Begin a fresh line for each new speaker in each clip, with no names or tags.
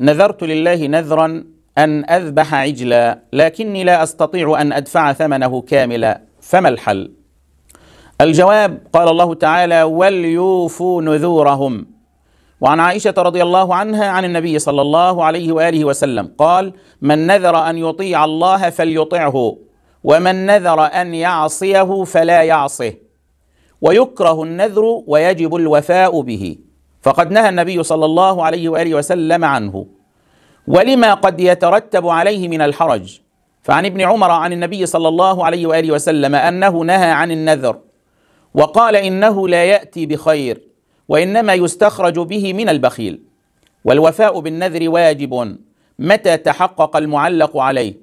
نذرت لله نذرا أن أذبح عجلا لكني لا أستطيع أن أدفع ثمنه كاملا فما الحل؟ الجواب قال الله تعالى وليوفوا نذورهم وعن عائشة رضي الله عنها عن النبي صلى الله عليه وآله وسلم قال من نذر أن يطيع الله فليطعه ومن نذر أن يعصيه فلا يعصه ويكره النذر ويجب الوفاء به فقد نهى النبي صلى الله عليه واله وسلم عنه ولما قد يترتب عليه من الحرج فعن ابن عمر عن النبي صلى الله عليه واله وسلم انه نهى عن النذر وقال انه لا ياتي بخير وانما يستخرج به من البخيل والوفاء بالنذر واجب متى تحقق المعلق عليه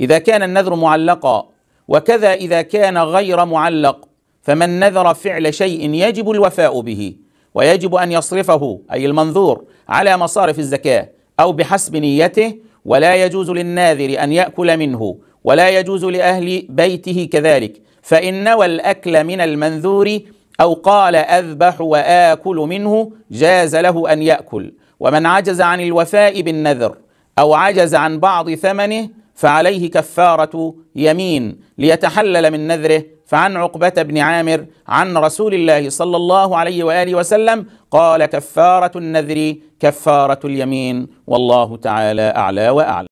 اذا كان النذر معلقا وكذا اذا كان غير معلق فمن نذر فعل شيء يجب الوفاء به ويجب أن يصرفه أي المنظور على مصارف الزكاة أو بحسب نيته ولا يجوز للناذر أن يأكل منه ولا يجوز لأهل بيته كذلك فإن نوى الأكل من المنذور أو قال أذبح وآكل منه جاز له أن يأكل ومن عجز عن الوفاء بالنذر أو عجز عن بعض ثمنه فعليه كفارة يمين ليتحلل من نذره فعن عقبة بن عامر عن رسول الله صلى الله عليه وآله وسلم قال كفارة النذر كفارة اليمين والله تعالى أعلى وأعلى